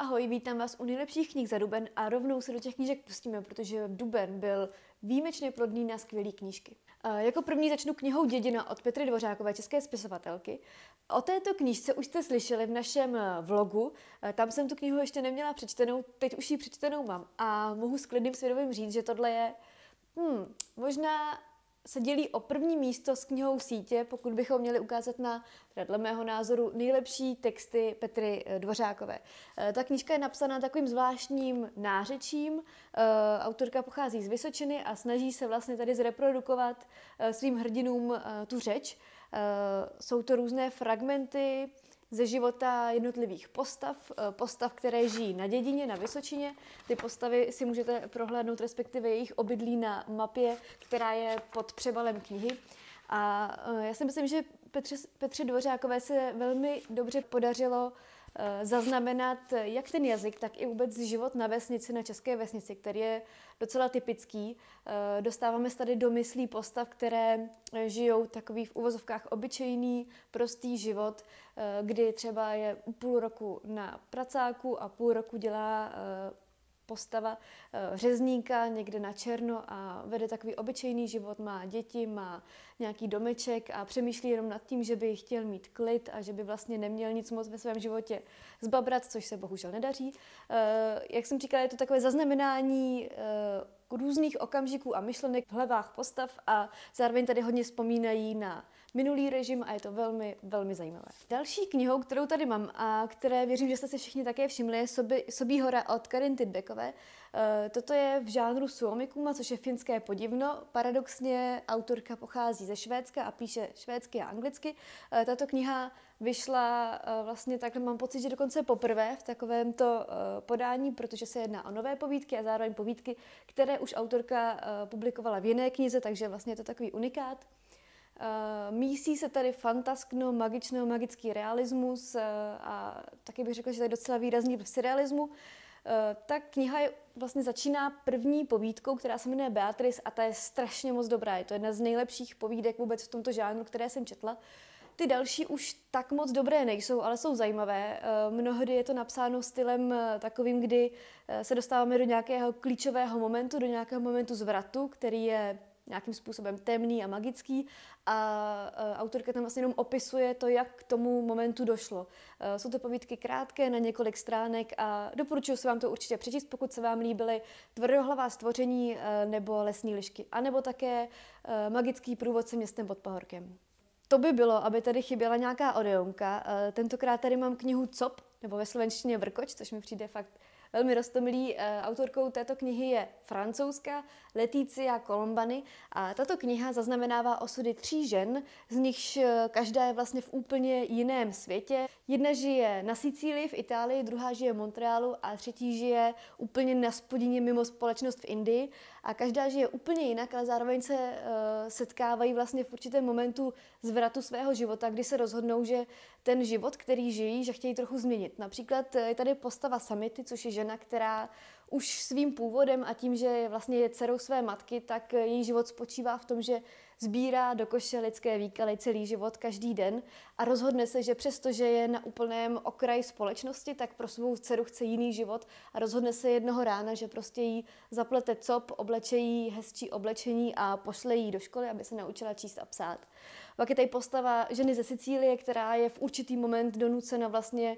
Ahoj, vítám vás u nejlepších knih za Duben a rovnou se do těch knížek pustíme, protože Duben byl výjimečně plodný na skvělé knížky. E, jako první začnu knihou Dědina od Petry Dvořákové, české spisovatelky. O této knížce už jste slyšeli v našem eh, vlogu, e, tam jsem tu knihu ještě neměla přečtenou, teď už ji přečtenou mám a mohu s klidným svědomím říct, že tohle je hmm, možná se dělí o první místo s knihou Sítě, pokud bychom měli ukázat na, teda dle mého názoru, nejlepší texty Petry eh, Dvořákové. Eh, ta knížka je napsaná takovým zvláštním nářečím. Eh, autorka pochází z Vysočiny a snaží se vlastně tady zreprodukovat svým hrdinům tu řeč. Jsou to různé fragmenty, ze života jednotlivých postav, eh, postav, které žijí na dědině, na Vysočině. Ty postavy si můžete prohlédnout, respektive jejich obydlí na mapě, která je pod přebalem knihy. A eh, já si myslím, že Petře, Petře Dvořákové se velmi dobře podařilo Eh, zaznamenat eh, jak ten jazyk, tak i vůbec život na vesnici, na české vesnici, který je docela typický. Eh, dostáváme se tady do myslí postav, které žijou takový v uvozovkách obyčejný, prostý život, kdy třeba je půl roku na pracáku a půl roku dělá postava eh, řezníka někde na černo a vede takový obyčejný život, má děti, má nějaký domeček a přemýšlí jenom nad tím, že by chtěl mít klid a že by vlastně neměl nic moc ve svém životě zbabrat, což se bohužel nedaří. Eh, jak jsem říkala, je to takové zaznamenání eh, různých okamžiků a myšlenek v hlavách postav a zároveň tady hodně vzpomínají na minulý režim a je to velmi, velmi zajímavé. Další knihou, kterou tady mám a které věřím, že jste si všichni také všimli, je Sobí, Sobí hora od Karin Tidbekové. Eh, toto je v žánru suomikuma, což je finské podivno. Paradoxně autorka pochází ze Švédska a píše švédsky a anglicky. Eh, tato kniha vyšla eh, vlastně takhle, mám pocit, že dokonce poprvé v takovémto podání, protože se jedná o nové povídky a zároveň povídky, které už autorka publikovala v jiné knize, takže vlastně je to takový unikát. Eh, mísí se tady fantaskno, magično, magický realismus eh, a taky bych řekla, že tady docela výrazný v surrealismu. Eh, ta kniha je, vlastně začíná první povídkou, která se jmenuje Beatrice a ta je strašně moc dobrá. Je to jedna z nejlepších povídek vůbec v tomto žánru, které jsem četla. Ty další už tak moc dobré nejsou, ale jsou zajímavé. Mnohdy je to napsáno stylem takovým, kdy se dostáváme do nějakého klíčového momentu, do nějakého momentu zvratu, který je nějakým způsobem temný a magický a e, autorka tam vlastně jenom opisuje to, jak k tomu momentu došlo. E, jsou to povídky krátké, na několik stránek a doporučuji se vám to určitě přečíst, pokud se vám líbily tvrdohlavá stvoření e, nebo lesní lišky, a nebo také magický průvodce městem pod pahorkem. To by bylo, aby tady chyběla nějaká odeonka. Tentokrát tady mám knihu COP, nebo ve slovenštině Vrkoč, což mi přijde fakt velmi roztomilý. Eh, autorkou této knihy je francouzská Leticia Kolombany a tato kniha zaznamenává osudy tří žen, z nichž eh, každá je vlastně v úplně jiném světě. Jedna žije na Sicílii v Itálii, druhá žije v Montrealu a třetí žije úplně na spodině mimo společnost v Indii a každá žije úplně jinak, ale zároveň se uh, setkávají vlastně v určitém momentu zvratu svého života, kdy se rozhodnou, že ten život, který žijí, že chtějí trochu změnit. Například eh, je tady postava Samity, což je žena, která už svým původem a tím, že vlastně je dcerou své matky, tak její život spočívá v tom, že sbírá do koše lidské výkaly celý život, každý den a rozhodne se, že přestože je na úplném okraji společnosti, tak pro svou dceru chce jiný život a rozhodne se jednoho rána, že prostě jí zaplete cop, obleče jí hezčí oblečení a pošle jí do školy, aby se naučila číst a psát. Pak je tady postava ženy ze Sicílie, která je v určitý moment donucena vlastně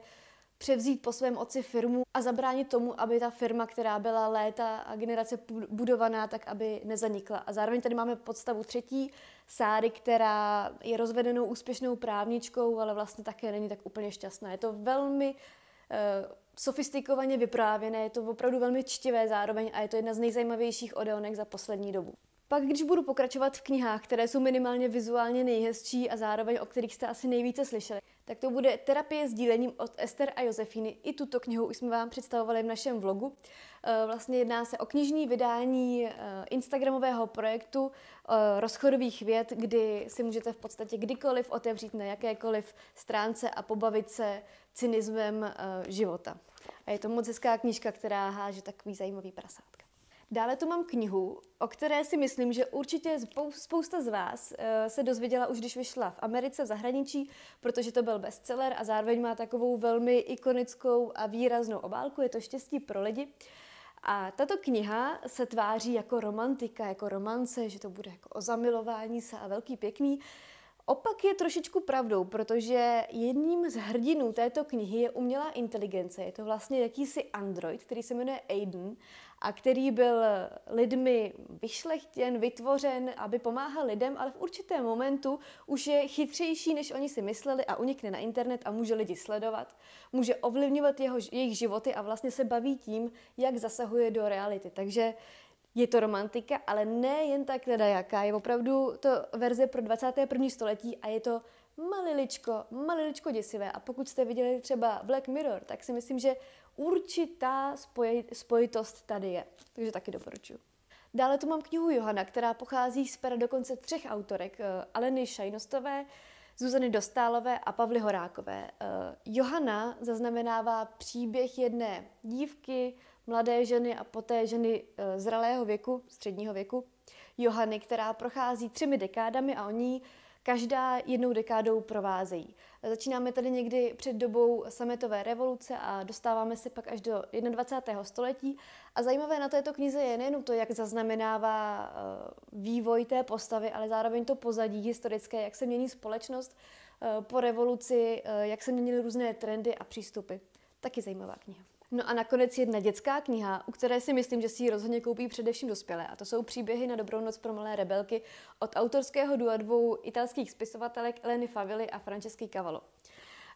převzít po svém otci firmu a zabránit tomu, aby ta firma, která byla léta a generace budovaná, tak aby nezanikla. A zároveň tady máme podstavu třetí, Sáry, která je rozvedenou úspěšnou právničkou, ale vlastně také není tak úplně šťastná. Je to velmi uh, sofistikovaně vyprávěné, je to opravdu velmi čtivé zároveň a je to jedna z nejzajímavějších odeonek za poslední dobu. Pak, když budu pokračovat v knihách, které jsou minimálně vizuálně nejhezčí a zároveň o kterých jste asi nejvíce slyšeli, tak to bude Terapie s dílením od Ester a Josefiny. I tuto knihu už jsme vám představovali v našem vlogu. Eh, vlastně jedná se o knižní vydání eh, Instagramového projektu eh, rozchodových věd, kdy si můžete v podstatě kdykoliv otevřít na jakékoliv stránce a pobavit se cynismem života. A je to moc hezká knižka, která háže takový zajímavý prasátka. Dále tu mám knihu, o které si myslím, že určitě spousta z vás eh, se dozvěděla už, když vyšla v Americe, v zahraničí, protože to byl bestseller a zároveň má takovou velmi ikonickou a výraznou obálku, je to Štěstí pro lidi. A tato kniha se tváří jako romantika, jako romance, že to bude jako o zamilování se a velký pěkný. Opak je trošičku pravdou, protože jedním z hrdinů této knihy je umělá inteligence. Je to vlastně jakýsi android, který se jmenuje Aiden a který byl lidmi vyšlechtěn, vytvořen, aby pomáhal lidem, ale v určitém momentu už je chytřejší, než oni si mysleli a unikne na internet a může lidi sledovat, může ovlivňovat jeho, jejich životy a vlastně se baví tím, jak zasahuje do reality. Takže je to romantika, ale ne jen tak teda jaká. Je opravdu to verze pro 21. století a je to maliličko, maliličko děsivé. A pokud jste viděli třeba Black Mirror, tak si myslím, že určitá spoj- spojitost tady je. Takže taky doporučuji. Dále tu mám knihu Johana, která pochází z pera dokonce třech autorek. Eh, Aleny Šajnostové, Zuzany Dostálové a Pavly Horákové. Eh, Johana zaznamenává příběh jedné dívky, mladé ženy a poté ženy e, zralého věku, středního věku, Johany, která prochází třemi dekádami a oni každá jednou dekádou provázejí. Začínáme tady někdy před dobou sametové revoluce a dostáváme se pak až do 21. století. A zajímavé na této knize je nejen to, jak zaznamenává e, vývoj té postavy, ale zároveň to pozadí historické, jak se mění společnost e, po revoluci, jak se měnily různé trendy a přístupy. Taky zajímavá kniha. No a nakonec jedna dětská kniha, u které si myslím, že si ji rozhodně koupí především dospělé. A to jsou příběhy na dobrou noc pro malé rebelky od autorského dua dvou italských spisovatelek Eleny Favily a Francesky Cavallo.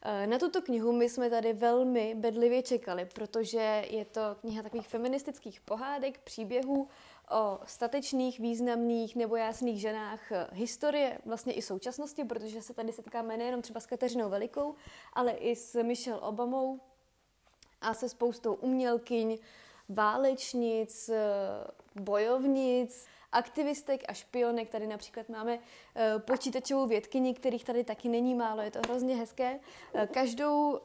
Eh, na tuto knihu my jsme tady velmi bedlivě čekali, protože je to kniha takových feministických pohádek, příběhů o statečných, významných nebo jasných ženách eh, historie, vlastně i současnosti, protože se tady setkáme nejenom třeba s Kateřinou Velikou, ale i s Michelle Obamou, a se spoustou umělkyň, válečnic, eh, bojovnic, aktivistek a špionek. Tady například máme eh, počítačovou vědkyni, kterých tady taky není málo, je to hrozně hezké. Eh, každou,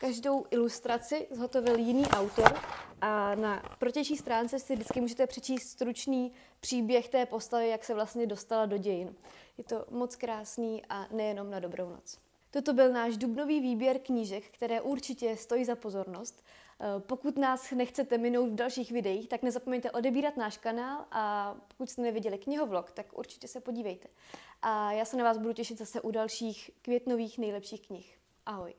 každou ilustraci zhotovil jiný autor a na protější stránce si vždycky můžete přečíst stručný příběh té postavy, jak se vlastně dostala do dějin. Je to moc krásný a nejenom na dobrou noc. Toto byl náš dubnový výběr knížek, které určitě stojí za pozornost. Eh, pokud nás nechcete minout v dalších videích, tak nezapomeňte odebírat náš kanál a pokud jste neviděli knihovlog, tak určitě se podívejte. A já se na vás budu těšit zase u dalších květnových nejlepších knih. Ahoj!